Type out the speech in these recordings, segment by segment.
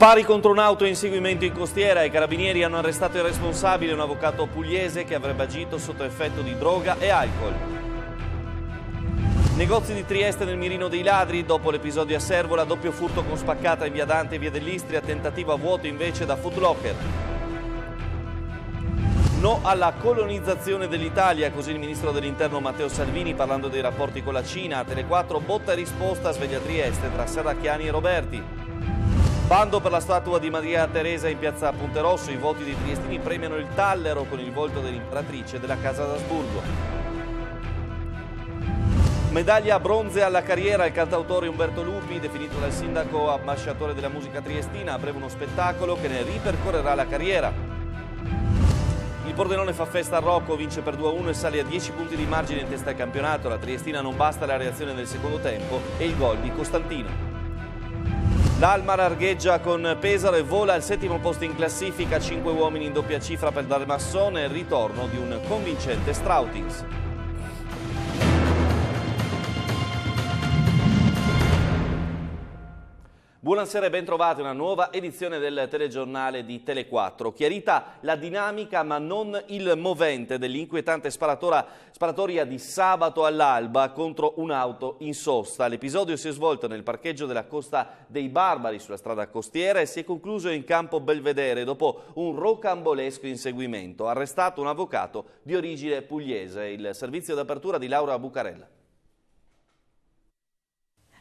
Spari contro un'auto e inseguimento in costiera. I carabinieri hanno arrestato il responsabile, un avvocato pugliese che avrebbe agito sotto effetto di droga e alcol. Negozi di Trieste nel mirino dei ladri. Dopo l'episodio a Servola, doppio furto con spaccata in via Dante e via dell'Istria, tentativo a vuoto invece da Footlocker. No alla colonizzazione dell'Italia, così il ministro dell'interno Matteo Salvini parlando dei rapporti con la Cina. A Tele4 botta e risposta a sveglia Trieste tra Serracchiani e Roberti. Bando per la statua di Maria Teresa in piazza Ponte Rosso, i voti dei triestini premiano il tallero con il volto dell'imperatrice della Casa d'Asburgo. Medaglia a bronze alla carriera il cantautore Umberto Lupi, definito dal sindaco ambasciatore della musica triestina, a breve uno spettacolo che ne ripercorrerà la carriera. Il Pordenone fa festa a Rocco, vince per 2-1 e sale a 10 punti di margine in testa al campionato. La Triestina non basta la reazione del secondo tempo e il gol di Costantino. L'Alma largheggia con Pesaro e vola al settimo posto in classifica, 5 uomini in doppia cifra per Dalmassone e il ritorno di un convincente Strautings. Buonasera e bentrovati a una nuova edizione del telegiornale di Tele4. Chiarita la dinamica ma non il movente dell'inquietante sparatoria di sabato all'alba contro un'auto in sosta. L'episodio si è svolto nel parcheggio della Costa dei Barbari sulla strada costiera e si è concluso in campo Belvedere dopo un rocambolesco inseguimento. Arrestato un avvocato di origine pugliese. Il servizio d'apertura di Laura Bucarella.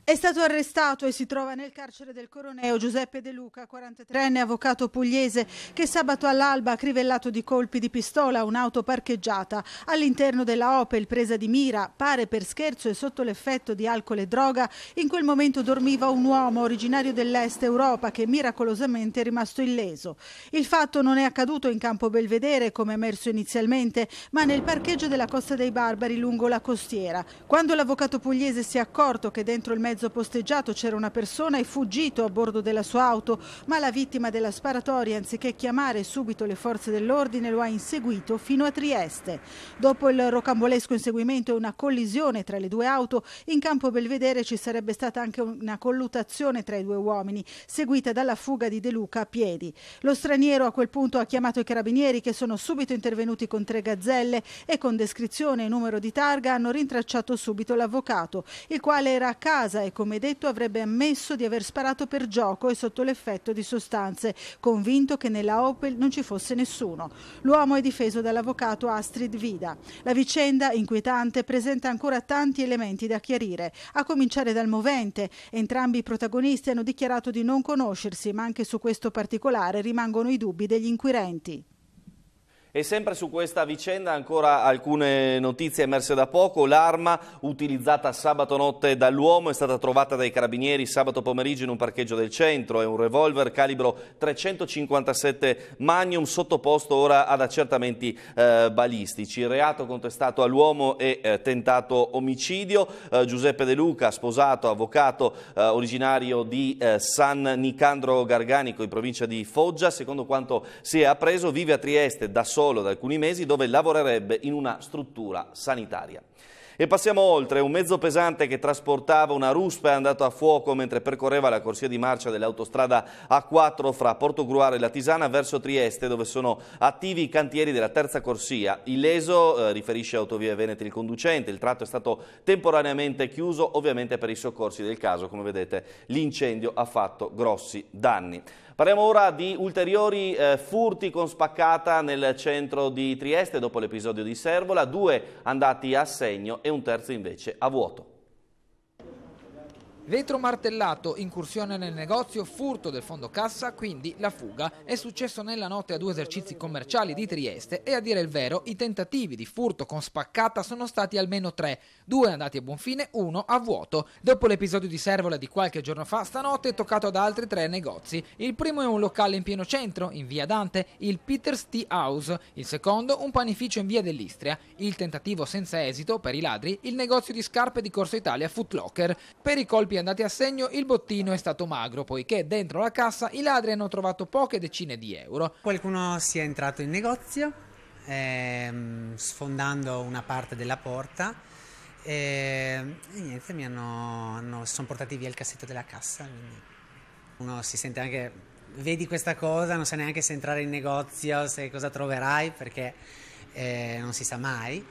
È stato arrestato e si trova nel carcere del Coroneo Giuseppe De Luca, 43enne avvocato pugliese, che sabato all'alba ha crivellato di colpi di pistola un'auto parcheggiata all'interno della Opel presa di mira, pare per scherzo e sotto l'effetto di alcol e droga. In quel momento dormiva un uomo originario dell'Est Europa che miracolosamente è rimasto illeso. Il fatto non è accaduto in campo Belvedere come emerso inizialmente, ma nel parcheggio della Costa dei Barbari lungo la costiera. Quando l'avvocato pugliese si è accorto che dentro il mezzo mezzo posteggiato c'era una persona e fuggito a bordo della sua auto, ma la vittima della sparatoria, anziché chiamare subito le forze dell'ordine, lo ha inseguito fino a Trieste. Dopo il rocambolesco inseguimento e una collisione tra le due auto, in campo Belvedere ci sarebbe stata anche una colluttazione tra i due uomini, seguita dalla fuga di De Luca a piedi. Lo straniero a quel punto ha chiamato i carabinieri che sono subito intervenuti con tre gazzelle e con descrizione e numero di targa hanno rintracciato subito l'avvocato, il quale era a casa e e come detto avrebbe ammesso di aver sparato per gioco e sotto l'effetto di sostanze, convinto che nella Opel non ci fosse nessuno. L'uomo è difeso dall'avvocato Astrid Vida. La vicenda inquietante presenta ancora tanti elementi da chiarire, a cominciare dal movente. Entrambi i protagonisti hanno dichiarato di non conoscersi, ma anche su questo particolare rimangono i dubbi degli inquirenti. E sempre su questa vicenda ancora alcune notizie emerse da poco. L'arma utilizzata sabato notte dall'uomo è stata trovata dai carabinieri sabato pomeriggio in un parcheggio del centro. È un revolver calibro 357 Magnum sottoposto ora ad accertamenti eh, balistici. Il reato contestato all'uomo è eh, tentato omicidio. Eh, Giuseppe De Luca, sposato, avvocato, eh, originario di eh, San Nicandro Garganico in provincia di Foggia, secondo quanto si è appreso, vive a Trieste da solo solo da alcuni mesi dove lavorerebbe in una struttura sanitaria. E passiamo oltre, un mezzo pesante che trasportava una ruspa è andato a fuoco mentre percorreva la corsia di marcia dell'autostrada A4 fra Porto Gruaro e la Tisana verso Trieste dove sono attivi i cantieri della terza corsia. Illeso, eh, riferisce Autovie Venete il conducente, il tratto è stato temporaneamente chiuso ovviamente per i soccorsi del caso, come vedete l'incendio ha fatto grossi danni. Parliamo ora di ulteriori eh, furti con spaccata nel centro di Trieste dopo l'episodio di Servola, due andati a segno e un terzo invece a vuoto. Vetro martellato, incursione nel negozio, furto del fondo cassa, quindi la fuga. È successo nella notte a due esercizi commerciali di Trieste e a dire il vero i tentativi di furto con spaccata sono stati almeno tre due andati a buon fine, uno a vuoto. Dopo l'episodio di Servola di qualche giorno fa, stanotte è toccato ad altri tre negozi. Il primo è un locale in pieno centro, in via Dante, il Peter's Tea House, il secondo un panificio in via dell'Istria, il tentativo senza esito per i ladri, il negozio di scarpe di Corso Italia Footlocker. Per i colpi andati a segno il bottino è stato magro, poiché dentro la cassa i ladri hanno trovato poche decine di euro. Qualcuno si è entrato in negozio, ehm, sfondando una parte della porta e, ehm, e niente, mi hanno, hanno, sono portati via il cassetto della cassa. Quindi uno si sente anche, vedi questa cosa, non sa neanche se entrare in negozio, se cosa troverai, perché eh, non si sa mai.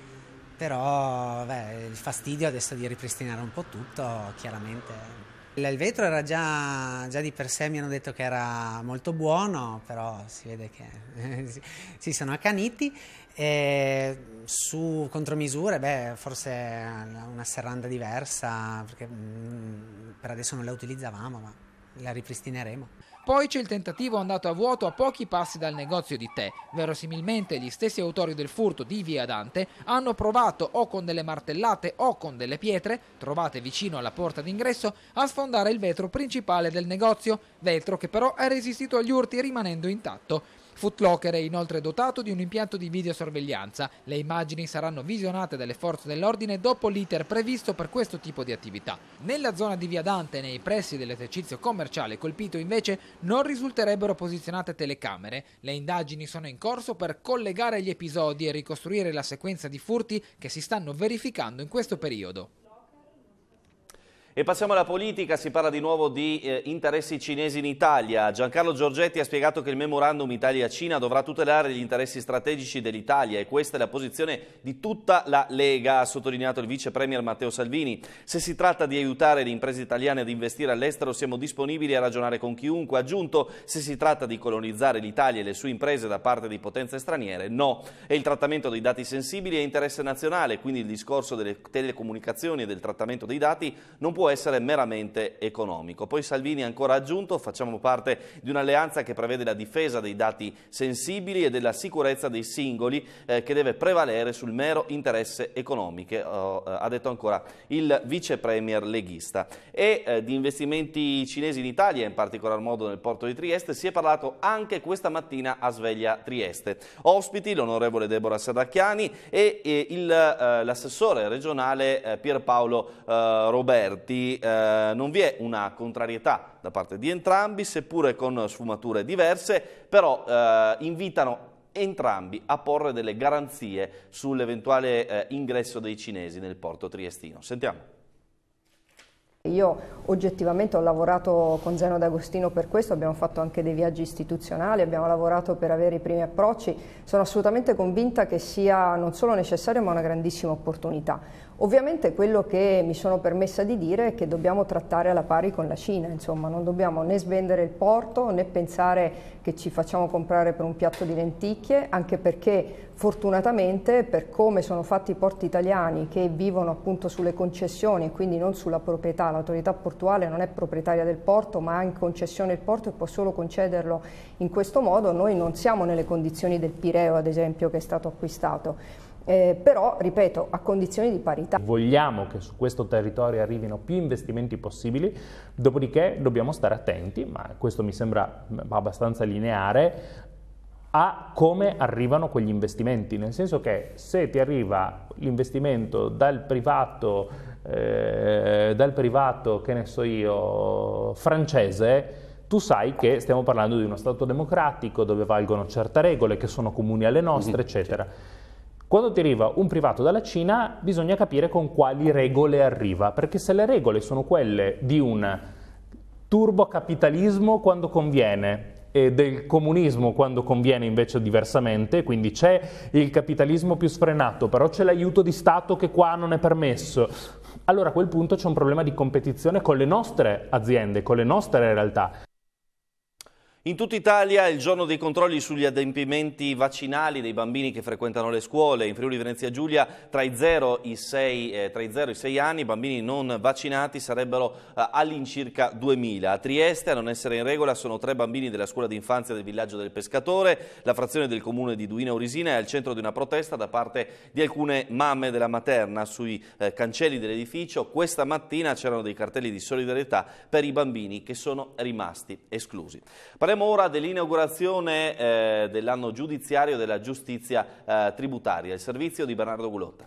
Però beh, il fastidio adesso di ripristinare un po' tutto, chiaramente. Il vetro era già, già, di per sé, mi hanno detto che era molto buono, però si vede che si sono accaniti e su contromisure, beh, forse una serranda diversa, perché mm, per adesso non la utilizzavamo, ma la ripristineremo. Poi c'è il tentativo andato a vuoto a pochi passi dal negozio di tè. Verosimilmente gli stessi autori del furto di Via Dante hanno provato o con delle martellate o con delle pietre, trovate vicino alla porta d'ingresso, a sfondare il vetro principale del negozio, vetro che però è resistito agli urti rimanendo intatto. Footlocker è inoltre dotato di un impianto di videosorveglianza. Le immagini saranno visionate dalle forze dell'ordine dopo l'iter previsto per questo tipo di attività. Nella zona di Via Dante, nei pressi dell'esercizio commerciale colpito invece, non risulterebbero posizionate telecamere. Le indagini sono in corso per collegare gli episodi e ricostruire la sequenza di furti che si stanno verificando in questo periodo. E passiamo alla politica, si parla di nuovo di eh, interessi cinesi in Italia. Giancarlo Giorgetti ha spiegato che il memorandum Italia-Cina dovrà tutelare gli interessi strategici dell'Italia e questa è la posizione di tutta la Lega, ha sottolineato il vice premier Matteo Salvini. Se si tratta di aiutare le imprese italiane ad investire all'estero siamo disponibili a ragionare con chiunque, ha aggiunto se si tratta di colonizzare l'Italia e le sue imprese da parte di potenze straniere, no. E il trattamento dei dati sensibili è interesse nazionale, quindi il discorso delle telecomunicazioni e del trattamento dei dati non può essere meramente economico. Poi Salvini ha ancora aggiunto facciamo parte di un'alleanza che prevede la difesa dei dati sensibili e della sicurezza dei singoli eh, che deve prevalere sul mero interesse economico, eh, ha detto ancora il vice premier leghista. E eh, di investimenti cinesi in Italia, in particolar modo nel porto di Trieste, si è parlato anche questa mattina a Sveglia Trieste. Ospiti l'onorevole Deborah Sadacchiani e, e eh, l'assessore regionale eh, Pierpaolo eh, Roberti quindi eh, non vi è una contrarietà da parte di entrambi, seppure con sfumature diverse, però eh, invitano entrambi a porre delle garanzie sull'eventuale eh, ingresso dei cinesi nel porto triestino. Sentiamo. Io oggettivamente ho lavorato con Zeno D'Agostino per questo, abbiamo fatto anche dei viaggi istituzionali, abbiamo lavorato per avere i primi approcci, sono assolutamente convinta che sia non solo necessario ma una grandissima opportunità Ovviamente quello che mi sono permessa di dire è che dobbiamo trattare alla pari con la Cina, insomma non dobbiamo né svendere il porto né pensare che ci facciamo comprare per un piatto di lenticchie, anche perché fortunatamente per come sono fatti i porti italiani che vivono appunto sulle concessioni e quindi non sulla proprietà, l'autorità portuale non è proprietaria del porto ma ha in concessione il porto e può solo concederlo in questo modo, noi non siamo nelle condizioni del Pireo ad esempio che è stato acquistato eh, però ripeto a condizioni di parità. Vogliamo che su questo territorio arrivino più investimenti possibili, dopodiché dobbiamo stare attenti, ma questo mi sembra mm, abbastanza lineare, a come arrivano quegli investimenti, nel senso che se ti arriva l'investimento dal privato, eh, dal privato, che ne so io, francese, tu sai che stiamo parlando di uno Stato democratico dove valgono certe regole che sono comuni alle mhm, nostre, mm-hmm. eccetera. Quando ti arriva un privato dalla Cina bisogna capire con quali regole arriva, perché se le regole sono quelle di un turbocapitalismo quando conviene, e del comunismo quando conviene invece diversamente, quindi c'è il capitalismo più sfrenato, però c'è l'aiuto di Stato che qua non è permesso. Allora a quel punto c'è un problema di competizione con le nostre aziende, con le nostre realtà. In tutta Italia il giorno dei controlli sugli adempimenti vaccinali dei bambini che frequentano le scuole. In Friuli Venezia Giulia tra i 0 eh, e i 6, eh, i 6 anni i bambini non vaccinati sarebbero eh, all'incirca 2000. A Trieste a non essere in regola sono tre bambini della scuola d'infanzia del villaggio del Pescatore. La frazione del comune di Duina Orisina è al centro di una protesta da parte di alcune mamme della materna sui eh, cancelli dell'edificio. Questa mattina c'erano dei cartelli di solidarietà per i bambini che sono rimasti esclusi. Parliamo Parleremo ora dell'inaugurazione eh, dell'anno giudiziario della giustizia eh, tributaria, il servizio di Bernardo Gulotta.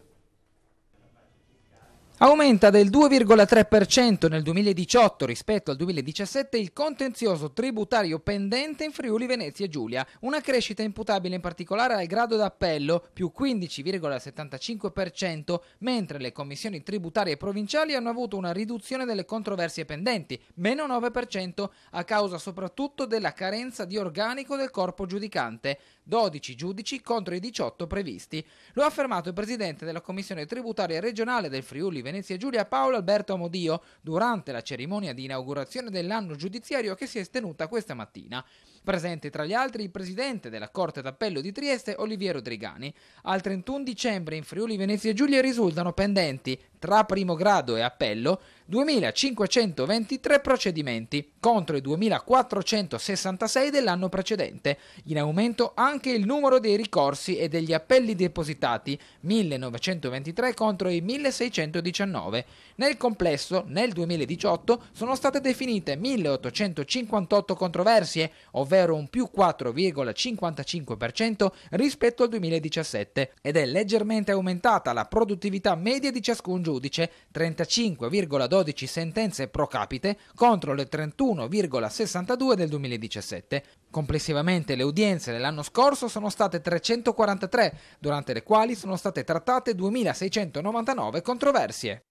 Aumenta del 2,3% nel 2018 rispetto al 2017 il contenzioso tributario pendente in Friuli Venezia Giulia, una crescita imputabile in particolare al grado d'appello più 15,75%, mentre le commissioni tributarie provinciali hanno avuto una riduzione delle controversie pendenti, meno 9%, a causa soprattutto della carenza di organico del corpo giudicante. 12 giudici contro i 18 previsti. Lo ha affermato il presidente della Commissione tributaria regionale del Friuli Venezia Giulia Paolo Alberto Amodio durante la cerimonia di inaugurazione dell'anno giudiziario che si è tenuta questa mattina presente tra gli altri il presidente della Corte d'Appello di Trieste, Oliviero Drigani. Al 31 dicembre in Friuli Venezia Giulia risultano pendenti tra primo grado e appello 2.523 procedimenti contro i 2.466 dell'anno precedente, in aumento anche il numero dei ricorsi e degli appelli depositati 1.923 contro i 1.619. Nel complesso, nel 2018 sono state definite 1.858 controversie, ovvero ovvero un più 4,55% rispetto al 2017 ed è leggermente aumentata la produttività media di ciascun giudice, 35,12 sentenze pro capite contro le 31,62 del 2017. Complessivamente le udienze dell'anno scorso sono state 343, durante le quali sono state trattate 2699 controversie.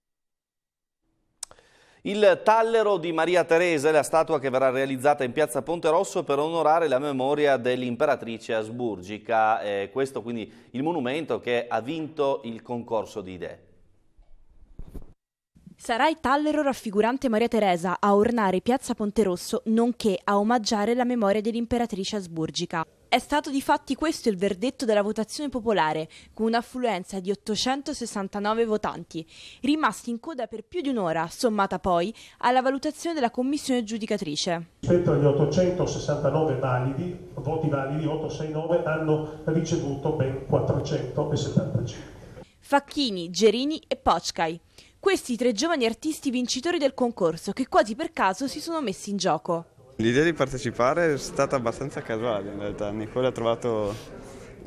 Il tallero di Maria Teresa è la statua che verrà realizzata in piazza Ponte Rosso per onorare la memoria dell'imperatrice asburgica. Eh, questo quindi il monumento che ha vinto il concorso di idee. Sarà il tallero raffigurante Maria Teresa a ornare piazza Ponte Rosso, nonché a omaggiare la memoria dell'imperatrice asburgica. È stato di fatti questo il verdetto della votazione popolare, con un'affluenza di 869 votanti, rimasti in coda per più di un'ora, sommata poi alla valutazione della commissione giudicatrice. Rispetto agli 869 validi, voti validi, 869 hanno ricevuto ben 475. Facchini, Gerini e Pochkai. Questi tre giovani artisti vincitori del concorso che quasi per caso si sono messi in gioco. L'idea di partecipare è stata abbastanza casuale in realtà. Nicola ha trovato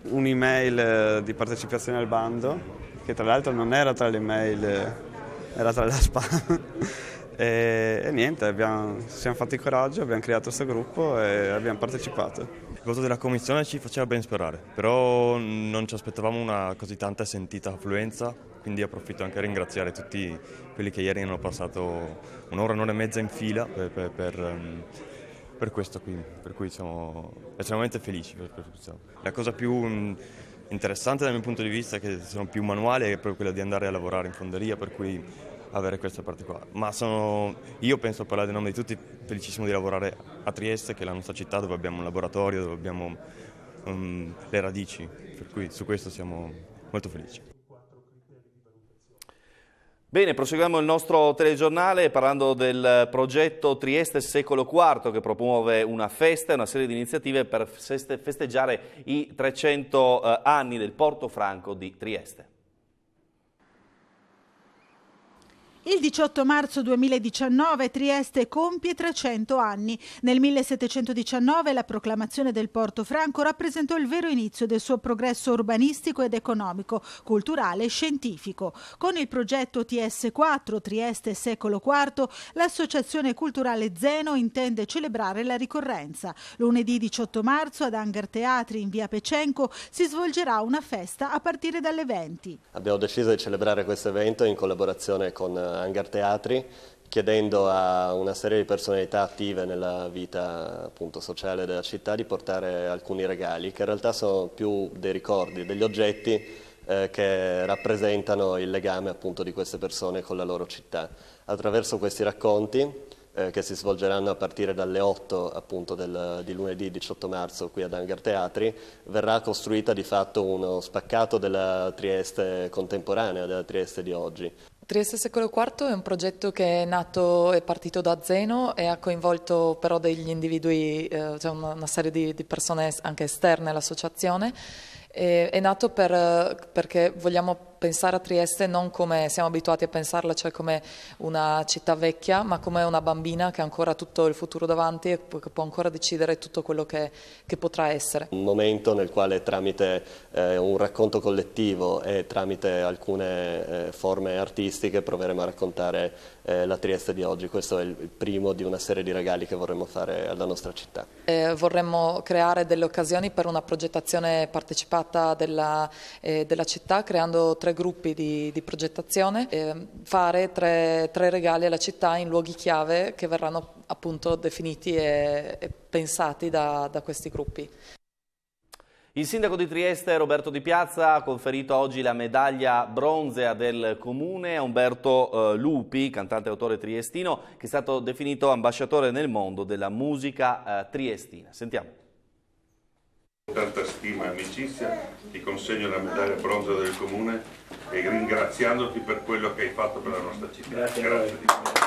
un'email eh, di partecipazione al bando, che tra l'altro non era tra le mail, eh, era tra la spam. e, e, niente, abbiamo, siamo fatti coraggio, abbiamo creato questo gruppo e abbiamo partecipato. Il voto della commissione ci faceva ben sperare, però non ci aspettavamo una così tanta sentita affluenza, quindi approfitto anche a ringraziare tutti quelli che ieri hanno passato un'ora, un'ora e mezza in fila per, per, per ehm, per questo qui, per cui siamo estremamente felici. La cosa più mm, interessante dal mio punto di vista che sono più manuale è proprio quella di andare a lavorare in fonderia, per cui avere questa parte qua. Ma sono, io penso a parlare di nome di tutti, felicissimo di lavorare a Trieste, che è la nostra città dove abbiamo un laboratorio, dove abbiamo um, le radici, per cui su questo siamo molto felici. Bene, proseguiamo il nostro telegiornale parlando del progetto Trieste Secolo IV che promuove una festa e una serie di iniziative per festeggiare i 300 eh, anni del Porto Franco di Trieste. Il 18 marzo 2019 Trieste compie 300 anni. Nel 1719 la proclamazione del Porto Franco rappresentò il vero inizio del suo progresso urbanistico ed economico, culturale e scientifico. Con il progetto TS4 Trieste secolo IV, l'Associazione Culturale Zeno intende celebrare la ricorrenza. Lunedì 18 marzo ad Hangar Teatri in via Pecenco si svolgerà una festa a partire dalle 20. Abbiamo deciso di celebrare questo evento in collaborazione con eh, Hangar Teatri chiedendo a una serie di personalità attive nella vita appunto, sociale della città di portare alcuni regali che in realtà sono più dei ricordi, degli oggetti eh, che rappresentano il legame appunto, di queste persone con la loro città. Attraverso questi racconti eh, che si svolgeranno a partire dalle 8 appunto, del, di lunedì 18 marzo qui ad Hangar Teatri, verrà costruita di fatto uno spaccato della Trieste contemporanea, della Trieste di oggi. Trieste Secolo IV è un progetto che è nato e partito da Zeno e ha coinvolto però degli individui, eh, cioè una, una serie di, di, persone anche esterne all'associazione. è nato per, eh, perché vogliamo pensare a Trieste non come siamo abituati a pensarla, cioè come una città vecchia, ma come una bambina che ha ancora tutto il futuro davanti e che può ancora decidere tutto quello che, che potrà essere. Un momento nel quale tramite eh, un racconto collettivo e tramite alcune eh, forme artistiche proveremo a raccontare eh, la Trieste di oggi. Questo è il primo di una serie di regali che vorremmo fare alla nostra città. Eh, vorremmo creare delle occasioni per una progettazione partecipata della, eh, della città creando tre tre gruppi di, di progettazione, ehm, fare tre, tre, regali alla città in luoghi chiave che verranno appunto definiti e, e pensati da, da questi gruppi. Il sindaco di Trieste Roberto Di Piazza ha conferito oggi la medaglia bronzea del comune a Umberto eh, Lupi, cantante e autore triestino, che è stato definito ambasciatore nel mondo della musica eh, triestina. Sentiamo tanta stima e amicizia, ti consegno la medaglia bronzo del comune e ringraziandoti per quello che hai fatto per la nostra città. Grazie. Grazie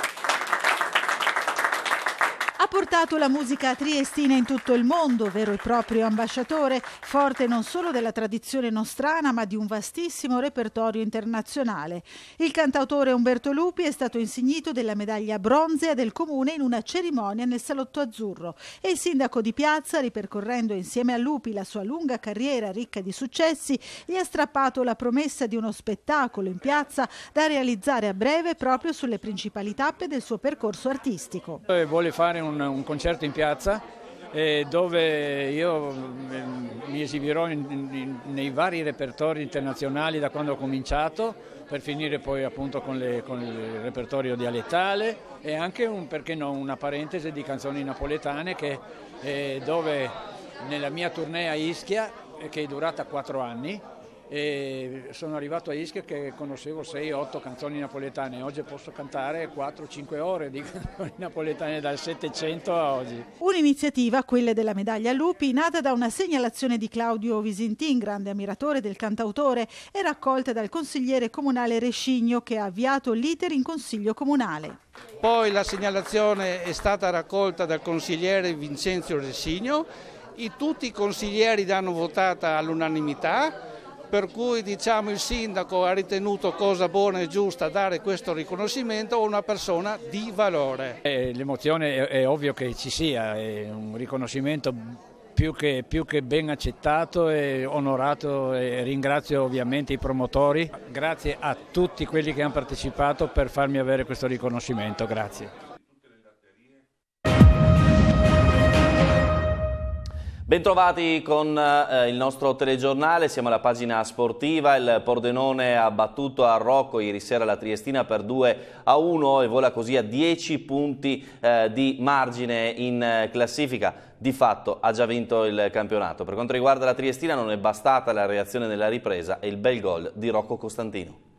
portato la musica triestina in tutto il mondo, vero e proprio ambasciatore, forte non solo della tradizione nostrana ma di un vastissimo repertorio internazionale. Il cantautore Umberto Lupi è stato insignito della medaglia bronzea del comune in una cerimonia nel Salotto Azzurro e il sindaco di Piazza, ripercorrendo insieme a Lupi la sua lunga carriera ricca di successi, gli ha strappato la promessa di uno spettacolo in piazza da realizzare a breve proprio sulle principali tappe del suo percorso artistico. Eh, vuole fare un un concerto in piazza eh, dove io eh, mi esibirò in, in, nei vari repertori internazionali da quando ho cominciato per finire poi appunto con, le, con il repertorio dialettale e anche un, perché no, una parentesi di canzoni napoletane che, eh, dove nella mia tournée a Ischia eh, che è durata quattro anni e sono arrivato a Ischia che conoscevo 6-8 canzoni napoletane, oggi posso cantare 4-5 ore di canzoni napoletane dal 700 a oggi. Un'iniziativa, quella della medaglia Lupi, nata da una segnalazione di Claudio Visintin, grande ammiratore del cantautore, e raccolta dal consigliere comunale Rescigno che ha avviato l'iter in consiglio comunale. Poi la segnalazione è stata raccolta dal consigliere Vincenzo Rescigno, e tutti i consiglieri l'hanno votata all'unanimità per cui diciamo, il sindaco ha ritenuto cosa buona e giusta dare questo riconoscimento a una persona di valore. Eh, l'emozione è, è, ovvio che ci sia, è un riconoscimento più che, più che ben accettato e onorato e ringrazio ovviamente i promotori, grazie a tutti quelli che hanno partecipato per farmi avere questo riconoscimento, grazie. Bentrovati con eh, il nostro telegiornale, siamo alla pagina sportiva, il Pordenone ha battuto a Rocco ieri sera la Triestina per 2 a 1 e vola così a 10 punti eh, di margine in eh, classifica di fatto ha già vinto il campionato. Per quanto riguarda la Triestina non è bastata la reazione della ripresa e il bel gol di Rocco Costantino.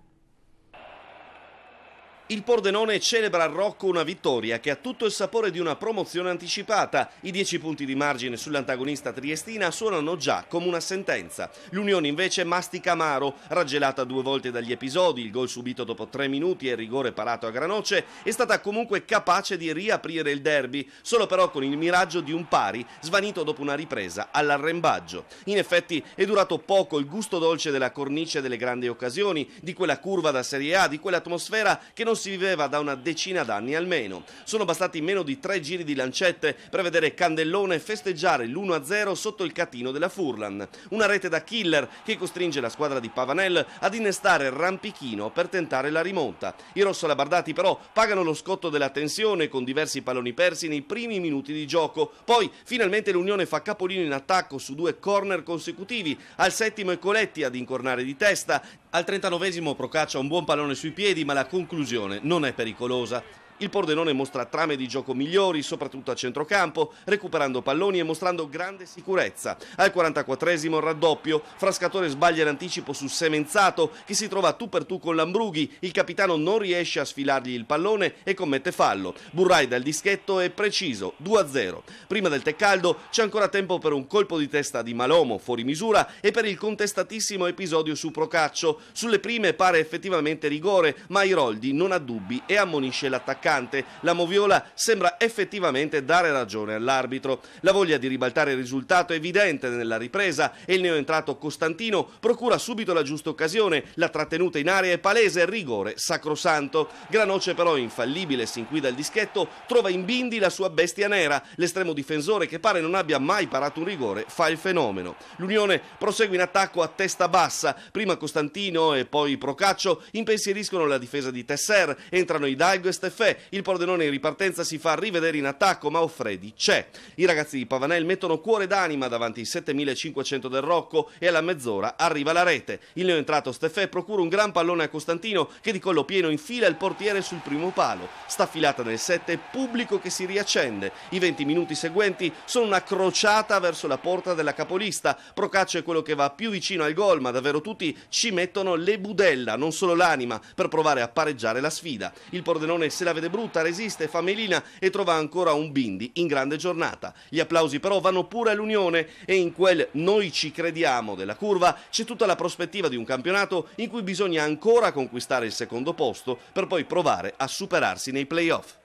Il Pordenone celebra a Rocco una vittoria che ha tutto il sapore di una promozione anticipata. I 10 punti di margine sull'antagonista triestina suonano già come una sentenza. L'Unione invece mastica amaro, raggelata due volte dagli episodi, il gol subito dopo tre minuti e il rigore parato a Granoce, è stata comunque capace di riaprire il derby, solo però con il miraggio di un pari, svanito dopo una ripresa all'arrembaggio. In effetti è durato poco il gusto dolce della cornice delle grandi occasioni, di quella curva da Serie A, di quell'atmosfera che non non si viveva da una decina d'anni almeno. Sono bastati meno di tre giri di lancette per vedere Candellone festeggiare l'1-0 sotto il catino della Furlan. Una rete da killer che costringe la squadra di Pavanel ad innestare il rampichino per tentare la rimonta. I rossolabardati però pagano lo scotto della tensione con diversi palloni persi nei primi minuti di gioco. Poi finalmente l'Unione fa capolino in attacco su due corner consecutivi, al settimo è Coletti ad incornare di testa, al 39 Procaccia un buon pallone sui piedi ma la conclusione non è pericolosa. Il Pordenone mostra trame di gioco migliori, soprattutto a centrocampo, recuperando palloni e mostrando grande sicurezza. Al 44esimo raddoppio, Frascatore sbaglia l'anticipo su Semenzato, che si trova tu per tu con Lambrughi. Il capitano non riesce a sfilargli il pallone e commette fallo. Burrai dal dischetto è preciso, 2-0. Prima del Teccaldo c'è ancora tempo per un colpo di testa di Malomo, fuori misura, e per il contestatissimo episodio su Procaccio. Sulle prime pare effettivamente rigore, ma Iroldi non ha dubbi e ammonisce l'attaccante attaccante, la Moviola sembra effettivamente dare ragione all'arbitro. La voglia di ribaltare il risultato è evidente nella ripresa e il neoentrato Costantino procura subito la giusta occasione, la trattenuta in area è palese, il rigore sacrosanto. Granoce però infallibile sin qui dal dischetto trova in Bindi la sua bestia nera, l'estremo difensore che pare non abbia mai parato un rigore fa il fenomeno. L'Unione prosegue in attacco a testa bassa, prima Costantino e poi Procaccio impensieriscono la difesa di Tesser, entrano Hidalgo e Steffè, il Pordenone in ripartenza si fa rivedere in attacco, ma Offredi c'è. I ragazzi di Pavanel mettono cuore d'anima davanti ai 7500 del Rocco e alla mezz'ora arriva la rete. Il neoentrato Steffè procura un gran pallone a Costantino che di collo pieno infila il portiere sul primo palo. Staffilata nel 7, pubblico che si riaccende. I 20 minuti seguenti sono una crociata verso la porta della capolista. Procaccio è quello che va più vicino al gol, ma davvero tutti ci mettono le budella, non solo l'anima, per provare a pareggiare la sfida. Il Pordenone se la vede ed brutta, resiste, fa melina e trova ancora un bindi in grande giornata. Gli applausi però vanno pure all'Unione e in quel noi ci crediamo della curva c'è tutta la prospettiva di un campionato in cui bisogna ancora conquistare il secondo posto per poi provare a superarsi nei playoff.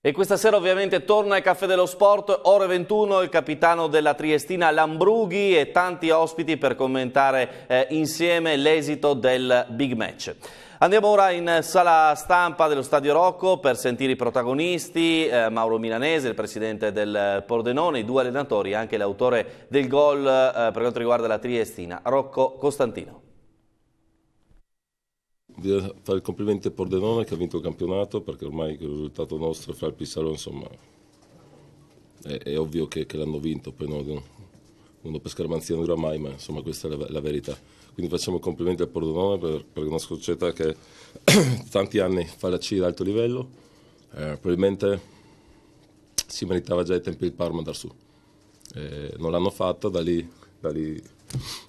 E questa sera ovviamente torna il Caffè dello Sport, ore 21, il capitano della Triestina Lambrughi e tanti ospiti per commentare eh, insieme l'esito del big match. Andiamo ora in sala stampa dello Stadio Rocco per sentire i protagonisti, eh, Mauro Milanese, il presidente del Pordenone, i due allenatori, anche l'autore del gol eh, per quanto riguarda la Triestina, Rocco Costantino. fare il complimento a Pordenone che ha vinto il campionato perché ormai il risultato nostro fra il Pisalo insomma è, è ovvio che, che l'hanno vinto, poi no, uno per scaramanzia non dura mai, ma insomma questa è la, la verità. Quindi facciamo complimenti al Pordenone per, per una società che tanti anni fa la C ad alto livello, eh, probabilmente si meritava già ai tempi il Parma andare su. Eh, non l'hanno fatta, da lì, da lì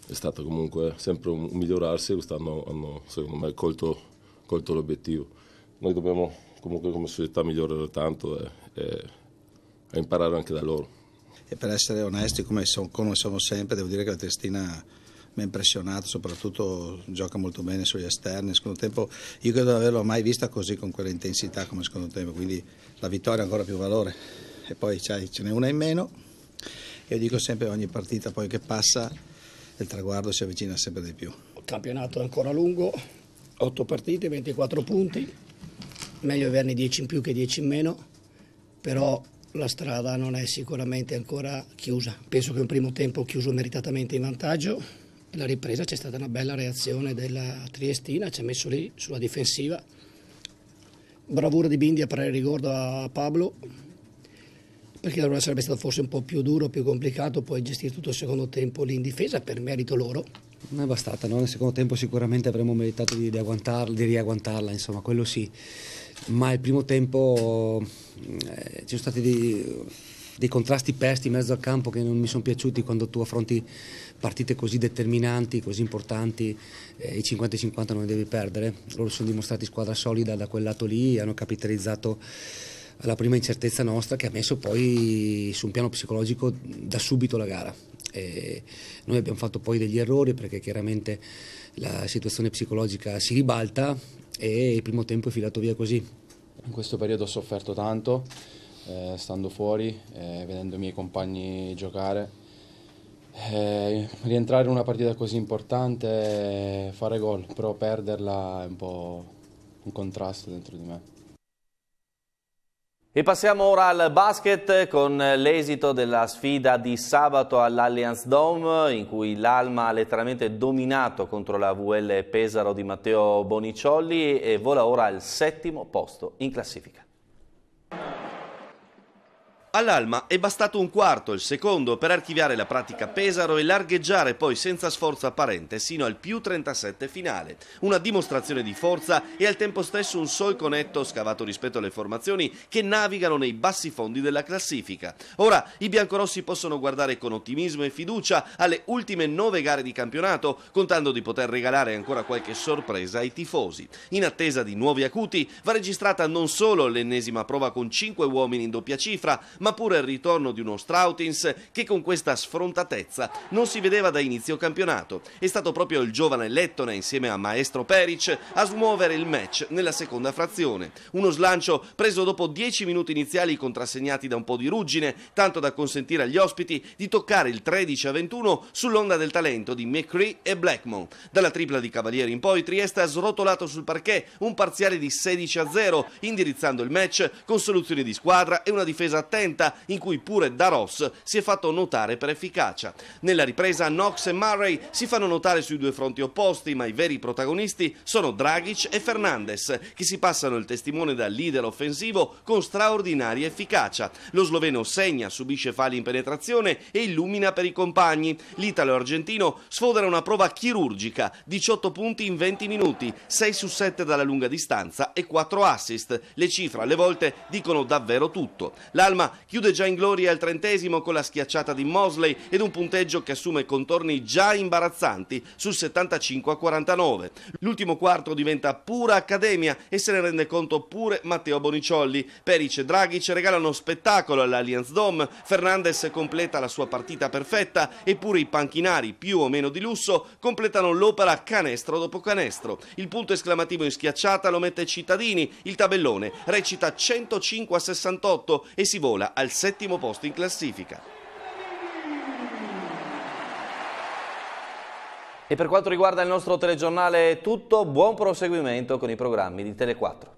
è stato comunque sempre un, un migliorarsi e quest'anno hanno, secondo me, colto, colto, l'obiettivo. Noi dobbiamo comunque come società migliorare tanto e, e imparare anche da loro e per essere onesti come sono, come sono sempre devo dire che la Testina mi ha impressionato, soprattutto gioca molto bene sugli esterni. secondo tempo io credo di averlo mai vista così con quella intensità come secondo tempo, quindi la vittoria ha ancora più valore. E poi ce n'è una in meno. Io dico sempre ogni partita poi che passa il traguardo si avvicina sempre di più. Il campionato è ancora lungo, 8 partite, 24 punti, meglio averne 10 in più che 10 in meno, però la strada non è sicuramente ancora chiusa. Penso che un primo tempo chiuso meritatamente in vantaggio. La ripresa c'è stata una bella reazione della Triestina, ci ha messo lì sulla difensiva. Bravura di Bindi a prendere rigordo a Pablo, perché allora sarebbe stato forse un po' più duro, più complicato poi gestire tutto il secondo tempo lì in difesa per merito loro. Non è bastata, no? nel secondo tempo sicuramente avremmo meritato di, di, di riagguantarla, insomma, quello sì ma il primo tempo eh, ci sono stati dei, dei, contrasti pesti in mezzo al campo che non mi sono piaciuti quando tu affronti partite così determinanti, così importanti, eh, i 50-50 non li devi perdere, loro sono dimostrati squadra solida da quel lato lì, hanno capitalizzato la prima incertezza nostra che ha messo poi su un piano psicologico da subito la gara. E noi abbiamo fatto poi degli errori perché chiaramente la situazione psicologica si ribalta e il primo tempo è filato via così. In questo periodo ho sofferto tanto, eh, stando fuori, eh, vedendo i miei compagni giocare. Eh, rientrare in una partita così importante, eh, fare gol, però perderla è un po' un contrasto dentro di me. E passiamo ora al basket con l'esito della sfida di sabato all'Allianz Dome in cui l'Alma ha letteralmente dominato contro la VL Pesaro di Matteo Bonicioli e vola ora al settimo posto in classifica. All'Alma è bastato un quarto, il secondo, per archiviare la pratica Pesaro e largheggiare poi senza sforzo apparente sino al più 37 finale. Una dimostrazione di forza e al tempo stesso un solco netto scavato rispetto alle formazioni che navigano nei bassi fondi della classifica. Ora i biancorossi possono guardare con ottimismo e fiducia alle ultime nove gare di campionato, contando di poter regalare ancora qualche sorpresa ai tifosi. In attesa di nuovi acuti va registrata non solo l'ennesima prova con 5 uomini in doppia cifra, ma ma pure il ritorno di uno Strautins che con questa sfrontatezza non si vedeva da inizio campionato. È stato proprio il giovane Lettone insieme a Maestro Peric a smuovere il match nella seconda frazione. Uno slancio preso dopo dieci minuti iniziali contrassegnati da un po' di ruggine, tanto da consentire agli ospiti di toccare il 13 a 21 sull'onda del talento di McCree e Blackmon. Dalla tripla di Cavalieri in poi Trieste ha srotolato sul parquet un parziale di 16 a 0, indirizzando il match con soluzioni di squadra e una difesa attenta 40 in cui pure da Ross si è fatto notare per efficacia. Nella ripresa Knox e Murray si fanno notare sui due fronti opposti, ma i veri protagonisti sono Dragic e Fernandez che si passano il testimone da leader offensivo con straordinaria efficacia. Lo sloveno segna, subisce falli in penetrazione e illumina per i compagni. L'italo-argentino sfodera una prova chirurgica, 18 punti in 20 minuti, 6 su 7 dalla lunga distanza e 4 assist. Le cifre alle volte dicono davvero tutto. L'Alma chiude già in gloria al trentesimo con la schiacciata di Mosley ed un punteggio che assume contorni già imbarazzanti sul 75 a 49. L'ultimo quarto diventa pura accademia e se ne rende conto pure Matteo Boniciolli. Peric e Draghi ci regalano spettacolo all'Allianz Dom, Fernandez completa la sua partita perfetta eppure i panchinari più o meno di lusso completano l'opera canestro dopo canestro. Il punto esclamativo in schiacciata lo mette Cittadini, il tabellone recita 105 a 68 e si vola al settimo posto in classifica. E per quanto riguarda il nostro telegiornale è tutto, buon proseguimento con i programmi di Tele4.